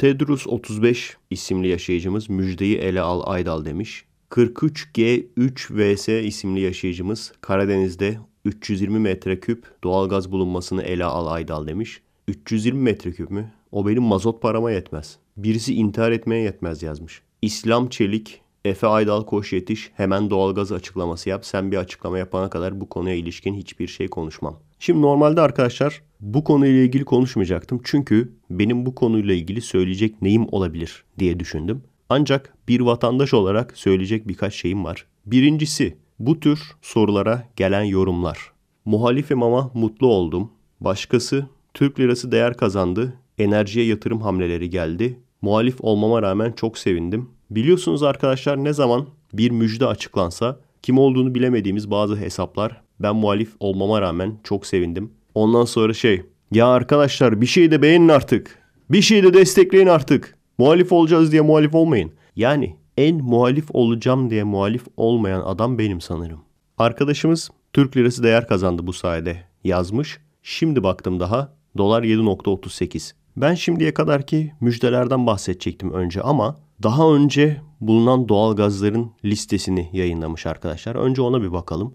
Tedrus 35 isimli yaşayıcımız müjdeyi ele al Aydal demiş. 43G3VS isimli yaşayıcımız Karadeniz'de 320 metreküp doğalgaz bulunmasını ele al Aydal demiş. 320 metreküp mü? O benim mazot parama yetmez. Birisi intihar etmeye yetmez yazmış. İslam Çelik, Efe Aydal koş yetiş hemen doğalgaz açıklaması yap. Sen bir açıklama yapana kadar bu konuya ilişkin hiçbir şey konuşmam. Şimdi normalde arkadaşlar bu konuyla ilgili konuşmayacaktım çünkü benim bu konuyla ilgili söyleyecek neyim olabilir diye düşündüm. Ancak bir vatandaş olarak söyleyecek birkaç şeyim var. Birincisi bu tür sorulara gelen yorumlar. Muhalifim ama mutlu oldum. Başkası Türk lirası değer kazandı. Enerjiye yatırım hamleleri geldi. Muhalif olmama rağmen çok sevindim. Biliyorsunuz arkadaşlar ne zaman bir müjde açıklansa kim olduğunu bilemediğimiz bazı hesaplar ben muhalif olmama rağmen çok sevindim Ondan sonra şey. Ya arkadaşlar bir şey de beğenin artık. Bir şey de destekleyin artık. Muhalif olacağız diye muhalif olmayın. Yani en muhalif olacağım diye muhalif olmayan adam benim sanırım. Arkadaşımız Türk lirası değer kazandı bu sayede yazmış. Şimdi baktım daha dolar 7.38. Ben şimdiye kadar ki müjdelerden bahsedecektim önce ama daha önce bulunan doğalgazların listesini yayınlamış arkadaşlar. Önce ona bir bakalım.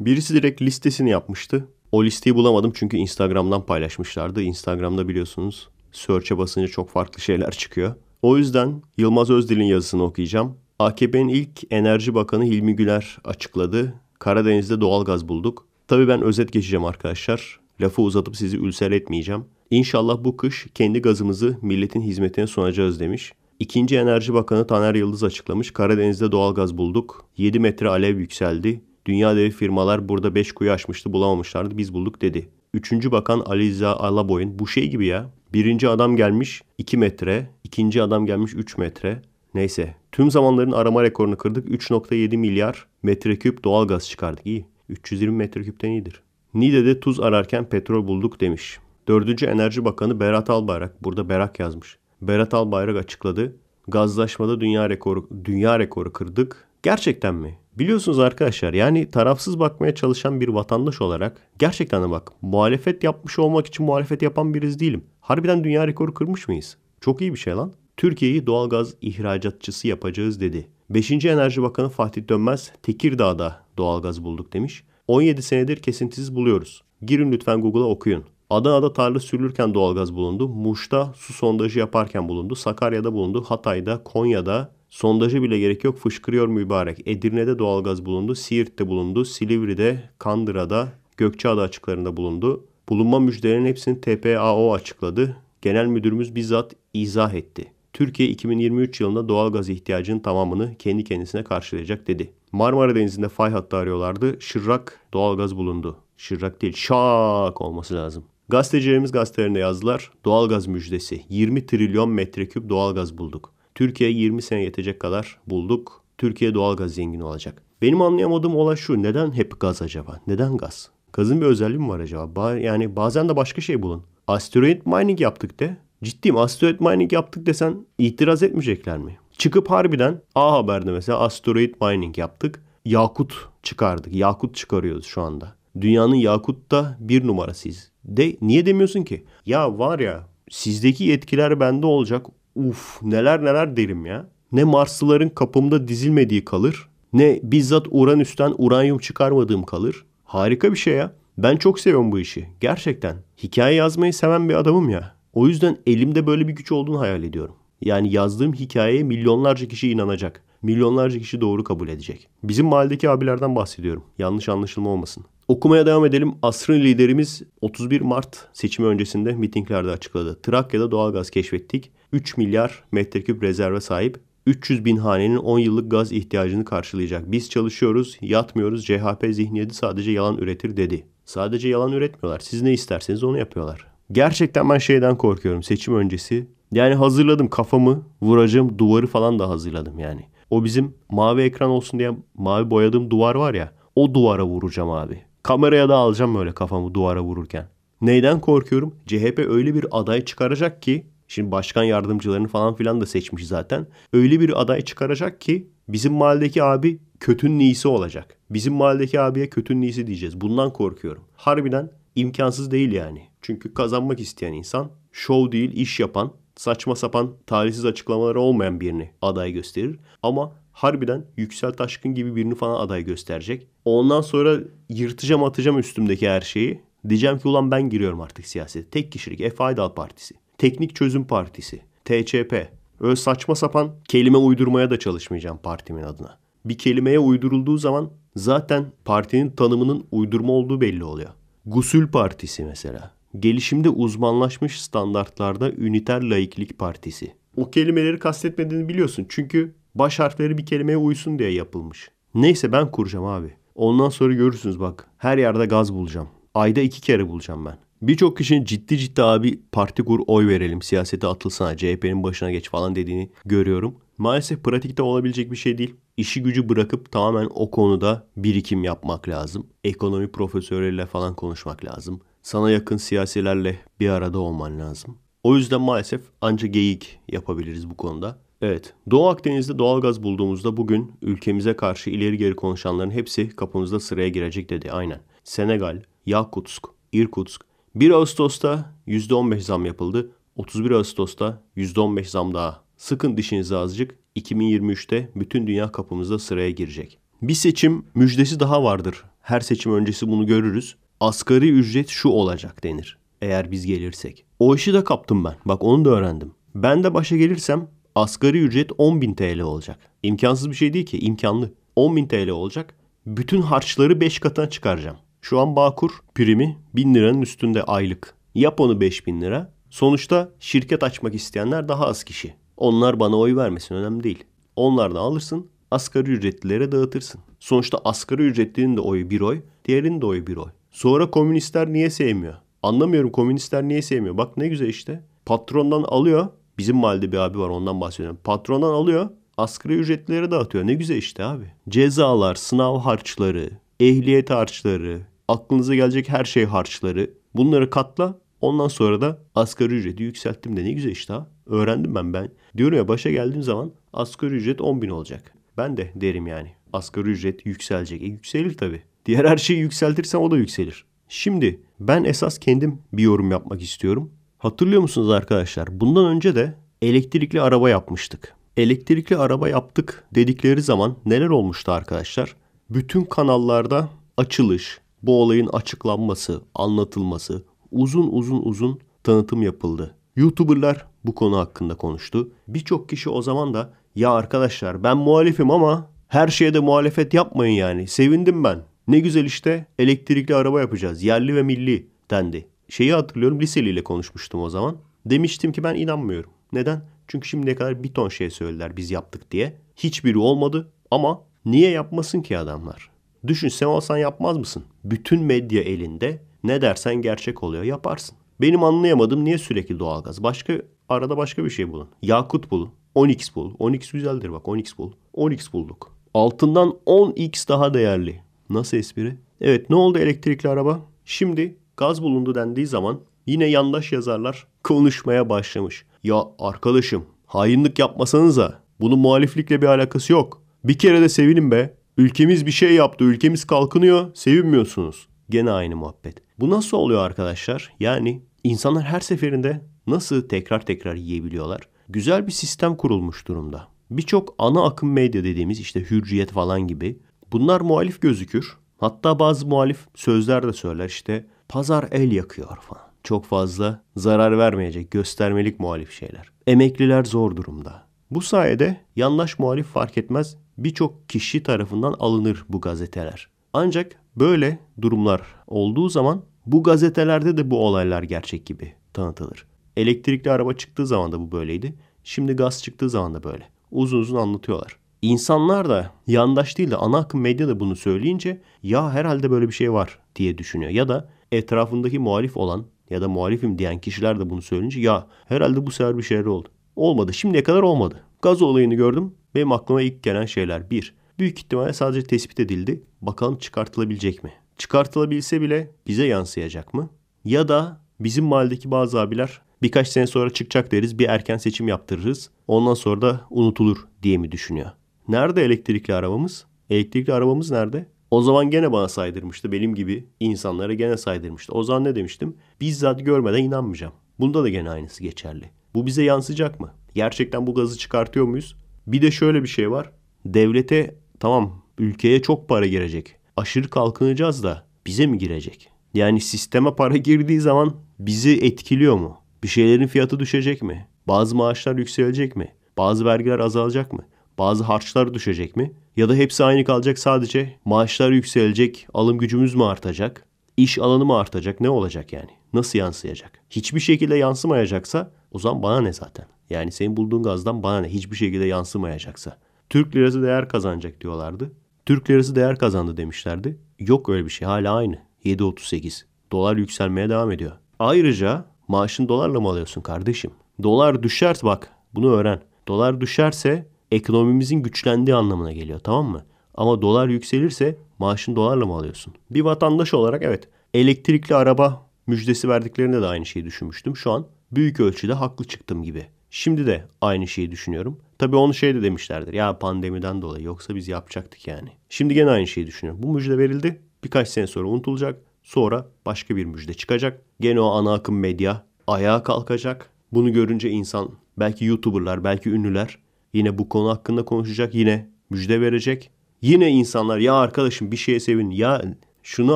Birisi direkt listesini yapmıştı. O listeyi bulamadım çünkü Instagram'dan paylaşmışlardı. Instagram'da biliyorsunuz search'e basınca çok farklı şeyler çıkıyor. O yüzden Yılmaz Özdil'in yazısını okuyacağım. AKP'nin ilk Enerji Bakanı Hilmi Güler açıkladı. Karadeniz'de doğalgaz bulduk. Tabii ben özet geçeceğim arkadaşlar. Lafı uzatıp sizi ülser etmeyeceğim. İnşallah bu kış kendi gazımızı milletin hizmetine sunacağız demiş. İkinci Enerji Bakanı Taner Yıldız açıklamış. Karadeniz'de doğalgaz bulduk. 7 metre alev yükseldi. Dünya devi firmalar burada 5 kuyu açmıştı bulamamışlardı biz bulduk dedi. Üçüncü bakan Aliza Alaboyun bu şey gibi ya. Birinci adam gelmiş 2 metre, ikinci adam gelmiş 3 metre. Neyse tüm zamanların arama rekorunu kırdık 3.7 milyar metreküp doğal gaz çıkardık iyi. 320 metreküpten iyidir. Nide'de tuz ararken petrol bulduk demiş. Dördüncü Enerji Bakanı Berat Albayrak burada Berak yazmış. Berat Albayrak açıkladı. Gazlaşmada dünya rekoru dünya rekoru kırdık. Gerçekten mi? Biliyorsunuz arkadaşlar yani tarafsız bakmaya çalışan bir vatandaş olarak gerçekten de bak muhalefet yapmış olmak için muhalefet yapan biriz değilim. Harbiden dünya rekoru kırmış mıyız? Çok iyi bir şey lan. Türkiye'yi doğalgaz ihracatçısı yapacağız dedi. 5. Enerji Bakanı Fatih Dönmez Tekirdağ'da doğalgaz bulduk demiş. 17 senedir kesintisiz buluyoruz. Girin lütfen Google'a okuyun. Adana'da tarla sürülürken doğalgaz bulundu. Muş'ta su sondajı yaparken bulundu. Sakarya'da bulundu. Hatay'da, Konya'da, Sondajı bile gerek yok fışkırıyor mübarek. Edirne'de doğalgaz bulundu, Siirt'te bulundu, Silivri'de, Kandıra'da, Gökçeada açıklarında bulundu. Bulunma müjdelerinin hepsini TPAO açıkladı. Genel müdürümüz bizzat izah etti. Türkiye 2023 yılında doğal gaz ihtiyacının tamamını kendi kendisine karşılayacak dedi. Marmara Denizi'nde fay hattı arıyorlardı. Şırrak doğal gaz bulundu. Şırrak değil şak olması lazım. Gazetecilerimiz gazetelerinde yazdılar. Doğal gaz müjdesi. 20 trilyon metreküp doğal gaz bulduk. Türkiye 20 sene yetecek kadar bulduk. Türkiye doğal gaz zengini olacak. Benim anlayamadığım olay şu. Neden hep gaz acaba? Neden gaz? Gazın bir özelliği mi var acaba? Ba- yani bazen de başka şey bulun. Asteroid mining yaptık de. Ciddiyim asteroid mining yaptık desen itiraz etmeyecekler mi? Çıkıp harbiden A Haber'de mesela asteroid mining yaptık. Yakut çıkardık. Yakut çıkarıyoruz şu anda. Dünyanın Yakut'ta bir numarasıyız. De niye demiyorsun ki? Ya var ya sizdeki yetkiler bende olacak uf neler neler derim ya. Ne Marslıların kapımda dizilmediği kalır ne bizzat Uranüs'ten uranyum çıkarmadığım kalır. Harika bir şey ya. Ben çok seviyorum bu işi. Gerçekten. Hikaye yazmayı seven bir adamım ya. O yüzden elimde böyle bir güç olduğunu hayal ediyorum. Yani yazdığım hikayeye milyonlarca kişi inanacak. Milyonlarca kişi doğru kabul edecek. Bizim mahalledeki abilerden bahsediyorum. Yanlış anlaşılma olmasın. Okumaya devam edelim. Asrın liderimiz 31 Mart seçimi öncesinde mitinglerde açıkladı. Trakya'da doğalgaz keşfettik. 3 milyar metreküp rezerve sahip. 300 bin hanenin 10 yıllık gaz ihtiyacını karşılayacak. Biz çalışıyoruz, yatmıyoruz. CHP zihniyeti sadece yalan üretir dedi. Sadece yalan üretmiyorlar. Siz ne isterseniz onu yapıyorlar. Gerçekten ben şeyden korkuyorum. Seçim öncesi yani hazırladım kafamı, vuracağım duvarı falan da hazırladım yani. O bizim mavi ekran olsun diye mavi boyadığım duvar var ya. O duvara vuracağım abi. Kameraya da alacağım böyle kafamı duvara vururken. Neyden korkuyorum? CHP öyle bir aday çıkaracak ki Şimdi başkan yardımcılarını falan filan da seçmiş zaten. Öyle bir aday çıkaracak ki bizim mahalledeki abi kötünün iyisi olacak. Bizim mahalledeki abiye kötünün iyisi diyeceğiz. Bundan korkuyorum. Harbiden imkansız değil yani. Çünkü kazanmak isteyen insan şov değil iş yapan saçma sapan talihsiz açıklamaları olmayan birini aday gösterir. Ama harbiden Yüksel Taşkın gibi birini falan aday gösterecek. Ondan sonra yırtacağım atacağım üstümdeki her şeyi. Diyeceğim ki ulan ben giriyorum artık siyasete. Tek kişilik Efe Aydal Partisi. Teknik Çözüm Partisi. TÇP. Öyle saçma sapan kelime uydurmaya da çalışmayacağım partimin adına. Bir kelimeye uydurulduğu zaman zaten partinin tanımının uydurma olduğu belli oluyor. Gusül Partisi mesela. Gelişimde uzmanlaşmış standartlarda Üniter Laiklik Partisi. O kelimeleri kastetmediğini biliyorsun. Çünkü Baş harfleri bir kelimeye uysun diye yapılmış. Neyse ben kuracağım abi. Ondan sonra görürsünüz bak. Her yerde gaz bulacağım. Ayda iki kere bulacağım ben. Birçok kişinin ciddi ciddi abi parti kur oy verelim siyasete atılsana CHP'nin başına geç falan dediğini görüyorum. Maalesef pratikte olabilecek bir şey değil. İşi gücü bırakıp tamamen o konuda birikim yapmak lazım. Ekonomi profesörleriyle falan konuşmak lazım. Sana yakın siyasilerle bir arada olman lazım. O yüzden maalesef anca geyik yapabiliriz bu konuda. Evet, Doğu Akdeniz'de doğalgaz bulduğumuzda bugün ülkemize karşı ileri geri konuşanların hepsi kapımızda sıraya girecek dedi aynen. Senegal, Yakutsk, İrkutsk. 1 Ağustos'ta %15 zam yapıldı. 31 Ağustos'ta %15 zam daha. Sıkın dişinizi azıcık. 2023'te bütün dünya kapımızda sıraya girecek. Bir seçim müjdesi daha vardır. Her seçim öncesi bunu görürüz. Asgari ücret şu olacak denir. Eğer biz gelirsek. O işi de kaptım ben. Bak onu da öğrendim. Ben de başa gelirsem asgari ücret 10.000 TL olacak. İmkansız bir şey değil ki imkanlı. 10.000 TL olacak. Bütün harçları 5 katına çıkaracağım. Şu an Bağkur primi 1000 liranın üstünde aylık. Yap onu 5000 lira. Sonuçta şirket açmak isteyenler daha az kişi. Onlar bana oy vermesin önemli değil. Onlardan alırsın asgari ücretlilere dağıtırsın. Sonuçta asgari ücretlinin de oyu bir oy, diğerinin de oyu bir oy. Sonra komünistler niye sevmiyor? Anlamıyorum komünistler niye sevmiyor. Bak ne güzel işte. Patrondan alıyor Bizim mahallede bir abi var ondan bahsediyorum. Patrondan alıyor. Asgari ücretleri dağıtıyor. Ne güzel işte abi. Cezalar, sınav harçları, ehliyet harçları, aklınıza gelecek her şey harçları. Bunları katla. Ondan sonra da asgari ücreti yükselttim de ne güzel işte ha. Öğrendim ben ben. Diyorum ya başa geldiğim zaman asgari ücret 10 bin olacak. Ben de derim yani. Asgari ücret yükselecek. E yükselir tabii. Diğer her şeyi yükseltirsen o da yükselir. Şimdi ben esas kendim bir yorum yapmak istiyorum. Hatırlıyor musunuz arkadaşlar? Bundan önce de elektrikli araba yapmıştık. Elektrikli araba yaptık dedikleri zaman neler olmuştu arkadaşlar? Bütün kanallarda açılış, bu olayın açıklanması, anlatılması, uzun uzun uzun tanıtım yapıldı. YouTuber'lar bu konu hakkında konuştu. Birçok kişi o zaman da ya arkadaşlar ben muhalifim ama her şeye de muhalefet yapmayın yani. Sevindim ben. Ne güzel işte elektrikli araba yapacağız. Yerli ve milli dendi şeyi hatırlıyorum liseliyle konuşmuştum o zaman. Demiştim ki ben inanmıyorum. Neden? Çünkü şimdiye kadar bir ton şey söylediler biz yaptık diye. Hiçbiri olmadı ama niye yapmasın ki adamlar? Düşün sen olsan yapmaz mısın? Bütün medya elinde ne dersen gerçek oluyor yaparsın. Benim anlayamadım niye sürekli doğalgaz? Başka arada başka bir şey bulun. Yakut bulun. 10x bul. 10x güzeldir bak 10x bul. 10x bulduk. Altından 10x daha değerli. Nasıl espri? Evet ne oldu elektrikli araba? Şimdi gaz bulundu dendiği zaman yine yandaş yazarlar konuşmaya başlamış. Ya arkadaşım hainlik yapmasanıza bunun muhaliflikle bir alakası yok. Bir kere de sevinin be. Ülkemiz bir şey yaptı, ülkemiz kalkınıyor, sevinmiyorsunuz. Gene aynı muhabbet. Bu nasıl oluyor arkadaşlar? Yani insanlar her seferinde nasıl tekrar tekrar yiyebiliyorlar? Güzel bir sistem kurulmuş durumda. Birçok ana akım medya dediğimiz işte hürriyet falan gibi bunlar muhalif gözükür. Hatta bazı muhalif sözler de söyler işte Pazar el yakıyor falan. Çok fazla zarar vermeyecek göstermelik muhalif şeyler. Emekliler zor durumda. Bu sayede yandaş muhalif fark etmez birçok kişi tarafından alınır bu gazeteler. Ancak böyle durumlar olduğu zaman bu gazetelerde de bu olaylar gerçek gibi tanıtılır. Elektrikli araba çıktığı zaman da bu böyleydi. Şimdi gaz çıktığı zaman da böyle. Uzun uzun anlatıyorlar. İnsanlar da yandaş değil de ana akım medya da bunu söyleyince ya herhalde böyle bir şey var diye düşünüyor. Ya da etrafındaki muhalif olan ya da muhalifim diyen kişiler de bunu söyleyince ya herhalde bu sefer bir şeyler oldu. Olmadı. Şimdiye kadar olmadı. Gaz olayını gördüm. Benim aklıma ilk gelen şeyler. Bir, büyük ihtimalle sadece tespit edildi. Bakalım çıkartılabilecek mi? Çıkartılabilse bile bize yansıyacak mı? Ya da bizim mahalledeki bazı abiler birkaç sene sonra çıkacak deriz bir erken seçim yaptırırız. Ondan sonra da unutulur diye mi düşünüyor? Nerede elektrikli arabamız? Elektrikli arabamız nerede? O zaman gene bana saydırmıştı. Benim gibi insanlara gene saydırmıştı. O zaman ne demiştim? Bizzat görmeden inanmayacağım. Bunda da gene aynısı geçerli. Bu bize yansıyacak mı? Gerçekten bu gazı çıkartıyor muyuz? Bir de şöyle bir şey var. Devlete tamam ülkeye çok para girecek. Aşırı kalkınacağız da bize mi girecek? Yani sisteme para girdiği zaman bizi etkiliyor mu? Bir şeylerin fiyatı düşecek mi? Bazı maaşlar yükselecek mi? Bazı vergiler azalacak mı? Bazı harçlar düşecek mi? Ya da hepsi aynı kalacak sadece maaşlar yükselecek, alım gücümüz mü artacak, iş alanı mı artacak, ne olacak yani? Nasıl yansıyacak? Hiçbir şekilde yansımayacaksa o zaman bana ne zaten? Yani senin bulduğun gazdan bana ne? Hiçbir şekilde yansımayacaksa. Türk lirası değer kazanacak diyorlardı. Türk lirası değer kazandı demişlerdi. Yok öyle bir şey hala aynı. 7.38. Dolar yükselmeye devam ediyor. Ayrıca maaşın dolarla mı alıyorsun kardeşim? Dolar düşerse bak bunu öğren. Dolar düşerse ekonomimizin güçlendiği anlamına geliyor tamam mı? Ama dolar yükselirse maaşını dolarla mı alıyorsun? Bir vatandaş olarak evet elektrikli araba müjdesi verdiklerinde de aynı şeyi düşünmüştüm. Şu an büyük ölçüde haklı çıktım gibi. Şimdi de aynı şeyi düşünüyorum. Tabii onu şey de demişlerdir. Ya pandemiden dolayı yoksa biz yapacaktık yani. Şimdi gene aynı şeyi düşünüyorum. Bu müjde verildi. Birkaç sene sonra unutulacak. Sonra başka bir müjde çıkacak. Gene o ana akım medya ayağa kalkacak. Bunu görünce insan belki YouTuber'lar belki ünlüler Yine bu konu hakkında konuşacak. Yine müjde verecek. Yine insanlar ya arkadaşım bir şeye sevin ya şunu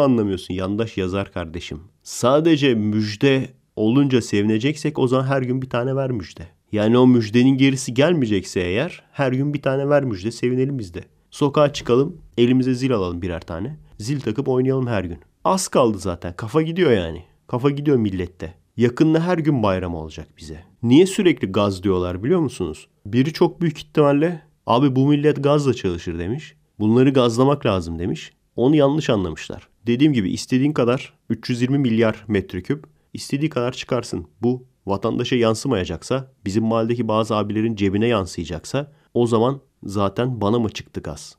anlamıyorsun yandaş yazar kardeşim. Sadece müjde olunca sevineceksek o zaman her gün bir tane ver müjde. Yani o müjdenin gerisi gelmeyecekse eğer her gün bir tane ver müjde sevinelim biz de. Sokağa çıkalım elimize zil alalım birer tane. Zil takıp oynayalım her gün. Az kaldı zaten kafa gidiyor yani. Kafa gidiyor millette. Yakında her gün bayram olacak bize. Niye sürekli gaz diyorlar biliyor musunuz? Biri çok büyük ihtimalle abi bu millet gazla çalışır demiş. Bunları gazlamak lazım demiş. Onu yanlış anlamışlar. Dediğim gibi istediğin kadar 320 milyar metreküp istediği kadar çıkarsın. Bu vatandaşa yansımayacaksa, bizim mahalledeki bazı abilerin cebine yansıyacaksa o zaman zaten bana mı çıktı gaz?